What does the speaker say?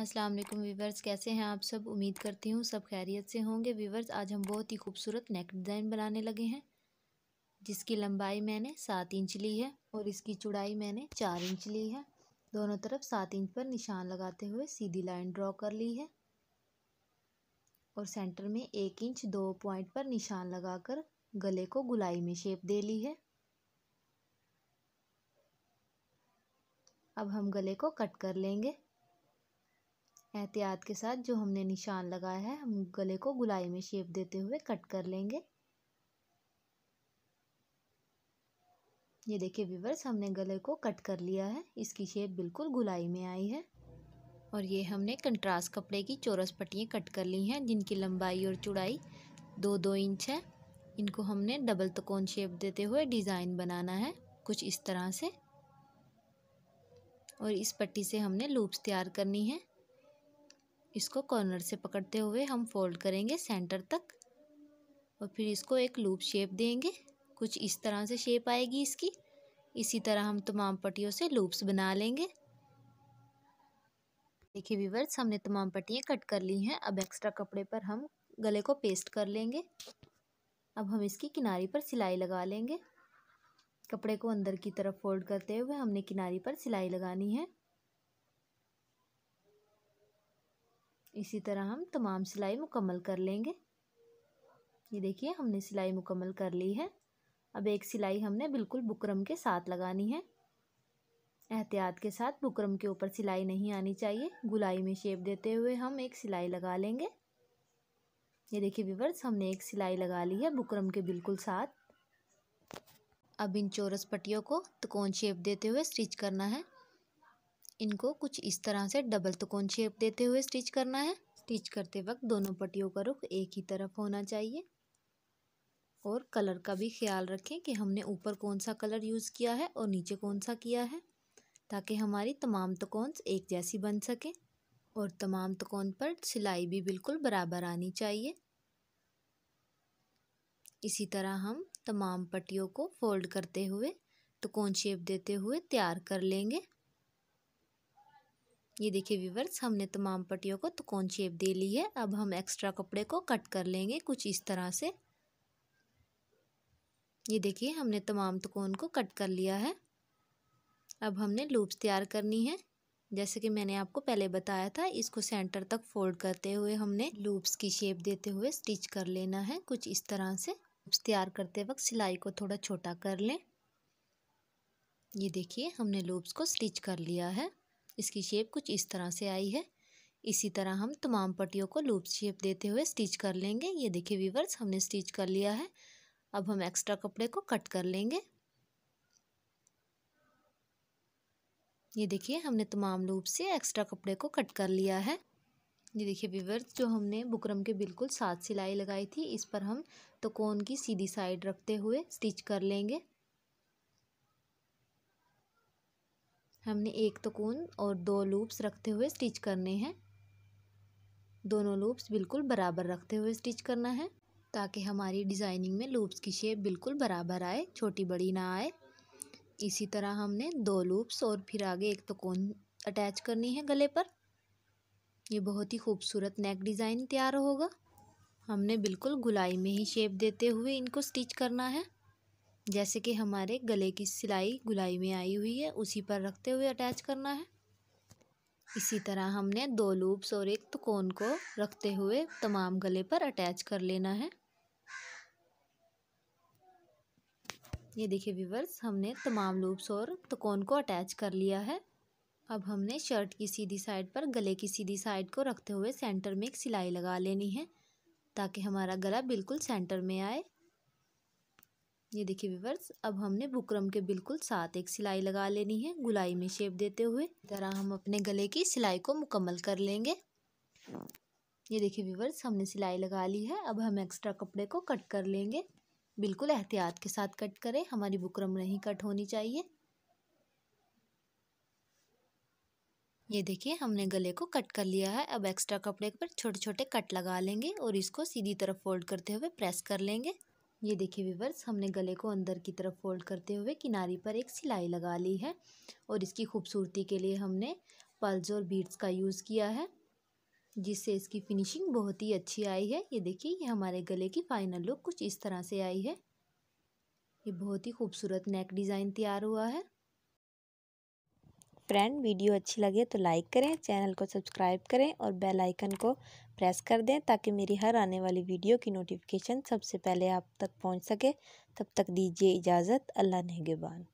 अस्सलाम वालेकुम वीवर्स कैसे हैं आप सब उम्मीद करती हूँ सब खैरियत से होंगे वीवर्स आज हम बहुत ही खूबसूरत नेक डिज़ाइन बनाने लगे हैं जिसकी लंबाई मैंने सात इंच ली है और इसकी चौड़ाई मैंने चार इंच ली है दोनों तरफ सात इंच पर निशान लगाते हुए सीधी लाइन ड्रॉ कर ली है और सेंटर में एक इंच दो पॉइंट पर निशान कर गले को गुलाई में शेप दे ली है अब हम गले को कट कर लेंगे एहतियात के साथ जो हमने निशान लगाया है हम गले को गुलाई में शेप देते हुए कट कर लेंगे ये देखिए व्यूवर्स हमने गले को कट कर लिया है इसकी शेप बिल्कुल गुलाई में आई है और ये हमने कंट्रास्ट कपड़े की चौरस पट्टियाँ कट कर ली हैं जिनकी लंबाई और चौड़ाई दो दो इंच है इनको हमने डबल तकोन शेप देते हुए डिज़ाइन बनाना है कुछ इस तरह से और इस पट्टी से हमने लूप्स तैयार करनी है इसको कॉर्नर से पकड़ते हुए हम फोल्ड करेंगे सेंटर तक और फिर इसको एक लूप शेप देंगे कुछ इस तरह से शेप आएगी इसकी इसी तरह हम तमाम पट्टियों से लूप्स बना लेंगे देखिए व्यूवर्स हमने तमाम पट्टियाँ कट कर ली हैं अब एक्स्ट्रा कपड़े पर हम गले को पेस्ट कर लेंगे अब हम इसकी किनारी पर सिलाई लगा लेंगे कपड़े को अंदर की तरफ फोल्ड करते हुए हमने किनारी पर सिलाई लगानी है इसी तरह हम तमाम सिलाई मुकम्मल कर लेंगे ये देखिए हमने सिलाई मुकम्मल कर ली है अब एक सिलाई हमने बिल्कुल बुकरम के साथ लगानी है एहतियात के साथ बुकरम के ऊपर सिलाई नहीं आनी चाहिए गुलाई में शेप देते हुए हम एक सिलाई लगा लेंगे ये देखिए विवर्स हमने एक सिलाई लगा ली है बुकरम के बिल्कुल साथ अब इन चोरस पट्टियों को तकोन शेप देते हुए स्टिच करना है इनको कुछ इस तरह से डबल तकोन शेप देते हुए स्टिच करना है स्टिच करते वक्त दोनों पट्टियों का रुख एक ही तरफ होना चाहिए और कलर का भी ख्याल रखें कि हमने ऊपर कौन सा कलर यूज़ किया है और नीचे कौन सा किया है ताकि हमारी तमाम तकोन्स एक जैसी बन सके और तमाम तकोन पर सिलाई भी बिल्कुल बराबर आनी चाहिए इसी तरह हम तमाम पट्टियों को फोल्ड करते हुए तकोन शेप देते हुए तैयार कर लेंगे ये देखिए व्यूवर्स हमने तमाम पट्टियों को तो शेप दे ली है अब हम एक्स्ट्रा कपड़े को कट कर लेंगे कुछ इस तरह से ये देखिए हमने तमाम तकोन को कट कर लिया है अब हमने लूप्स तैयार करनी है जैसे कि मैंने आपको पहले बताया था इसको सेंटर तक फोल्ड करते हुए हमने लूप्स की शेप देते हुए स्टिच कर लेना है कुछ इस तरह से लूप्स तैयार करते वक्त सिलाई को थोड़ा छोटा कर लें ये देखिए हमने लूप्स को स्टिच कर लिया है इसकी शेप कुछ इस तरह से आई है इसी तरह हम तमाम पट्टियों को लूप शेप देते हुए स्टिच कर लेंगे ये देखिए वीवर्स हमने स्टिच कर लिया है अब हम एक्स्ट्रा कपड़े को कट कर लेंगे ये देखिए हमने तमाम लूप से एक्स्ट्रा कपड़े को कट कर लिया है ये देखिए वीवर्स जो हमने बुकरम के बिल्कुल साथ सिलाई लगाई थी इस पर हम तो की सीधी साइड रखते हुए स्टिच कर लेंगे हमने एक तकून तो और दो लूप्स रखते हुए स्टिच करने हैं दोनों लूप्स बिल्कुल बराबर रखते हुए स्टिच करना है ताकि हमारी डिज़ाइनिंग में लूप्स की शेप बिल्कुल बराबर आए छोटी बड़ी ना आए इसी तरह हमने दो लूप्स और फिर आगे एक तकून तो अटैच करनी है गले पर ये बहुत ही खूबसूरत नेक डिज़ाइन तैयार होगा हमने बिल्कुल गुलाई में ही शेप देते हुए इनको स्टिच करना है जैसे कि हमारे गले की सिलाई गुलाई में आई हुई है उसी पर रखते हुए अटैच करना है इसी तरह हमने दो लूप्स और एक तकोन को रखते हुए तमाम गले पर अटैच कर लेना है ये देखिए व्यूवर्स हमने तमाम लूप्स और तकोन को अटैच कर लिया है अब हमने शर्ट की सीधी साइड पर गले की सीधी साइड को रखते हुए सेंटर में एक सिलाई लगा लेनी है ताकि हमारा गला बिल्कुल सेंटर में आए ये देखिए विवर्स अब हमने बुकरम के बिल्कुल साथ एक सिलाई लगा लेनी है गुलाई में शेप देते हुए तरह हम अपने गले की सिलाई को मुकम्मल कर लेंगे ये देखिए विवर्स हमने सिलाई लगा ली है अब हम एक्स्ट्रा कपड़े को कट कर लेंगे बिल्कुल एहतियात के साथ कट करें हमारी बुकरम नहीं कट होनी चाहिए ये देखिए हमने गले को कट कर लिया है अब एक्स्ट्रा कपड़े पर छोटे छोटे कट लगा लेंगे और इसको सीधी तरफ फोल्ड करते हुए प्रेस कर लेंगे ये देखिए विवर्स हमने गले को अंदर की तरफ फोल्ड करते हुए किनारी पर एक सिलाई लगा ली है और इसकी खूबसूरती के लिए हमने पल्स और बीड्स का यूज़ किया है जिससे इसकी फिनिशिंग बहुत ही अच्छी आई है ये देखिए ये हमारे गले की फाइनल लुक कुछ इस तरह से आई है ये बहुत ही खूबसूरत नेक डिज़ाइन तैयार हुआ है फ्रेंड वीडियो अच्छी लगे तो लाइक करें चैनल को सब्सक्राइब करें और बेल आइकन को प्रेस कर दें ताकि मेरी हर आने वाली वीडियो की नोटिफिकेशन सबसे पहले आप तक पहुंच सके तब तक दीजिए इजाज़त अल्लाह नगेबान